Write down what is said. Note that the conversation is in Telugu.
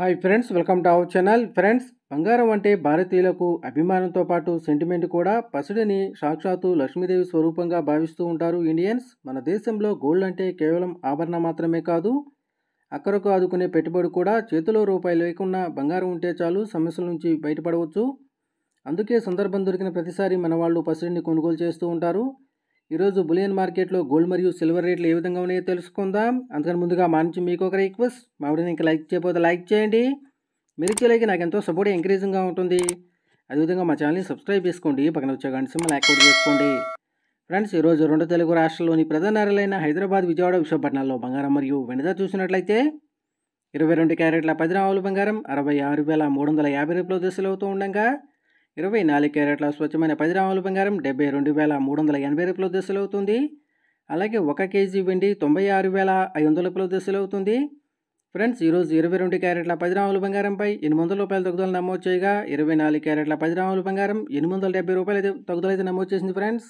hi friends welcome to our channel friends బంగారం అంటే భారతీయులకు అభిమానంతో పాటు సెంటిమెంట్ కూడా పసుడిని సాక్షాత్తు లక్ష్మీదేవి స్వరూపంగా భావిస్తూ ఉంటారు ఇండియన్స్ మన దేశంలో గోల్డ్ అంటే కేవలం ఆభరణ మాత్రమే కాదు అక్కడకు ఆదుకునే పెట్టుబడి కూడా చేతిలో రూపాయి లేకుండా బంగారం ఉంటే చాలు సమస్యల నుంచి బయటపడవచ్చు అందుకే సందర్భం దొరికిన ప్రతిసారి మన వాళ్ళు పసిడిని కొనుగోలు చేస్తూ ఉంటారు ఈరోజు బులియన్ మార్కెట్లో గోల్డ్ మరియు సిల్వర్ రేట్లు ఏ విధంగా ఉన్నాయో తెలుసుకుందాం అందుకని ముందుగా మా నుంచి మీకు ఒక రిక్వెస్ట్ మా వీడియోని ఇంకా లైక్ చేయకపోతే లైక్ చేయండి మీరు ఇచ్చేలాగి నాకు ఎంతో సపోర్ట్ ఎంకరేజింగ్గా ఉంటుంది అదేవిధంగా మా ఛానల్ని సబ్స్క్రైబ్ చేసుకోండి పక్కన వచ్చే గంట సింహలు యాక్టివేట్ చేసుకోండి ఫ్రెండ్స్ ఈరోజు రెండు తెలుగు రాష్ట్రాల్లోని ప్రధాన నగరాలైన హైదరాబాద్ విజయవాడ విశాఖపట్నంలో బంగారం మరియు వెనుద చూసినట్లయితే ఇరవై రెండు క్యారెట్ల పది రావుల బంగారం అరవై ఆరు వేల మూడు వందల యాభై రూపాయలు దశలు అవుతూ ఉండగా ఇరవై నాలుగు క్యారెట్ల స్వచ్ఛమైన పది గ్రాముల బంగారం డెబ్బై రెండు వేల మూడు వందల ఎనభై రూపాయల దశలు అవుతుంది అలాగే ఒక కేజీ వెండి తొంభై ఆరు వేల ఐదు వందల రూపాయల దశలు అవుతుంది ఫ్రెండ్స్ ఈరోజు ఇరవై రెండు క్యారెట్ల పది గ్రాముల బంగారంపై ఎనిమిది వందల రూపాయల తగ్గుదల నమోదు చేయగా ఇరవై నాలుగు క్యారెట్ల పది గ్రాముల బంగారం ఎనిమిది వందల డెబ్బై రూపాయలు అయితే అయితే నమోదు చేసింది ఫ్రెండ్స్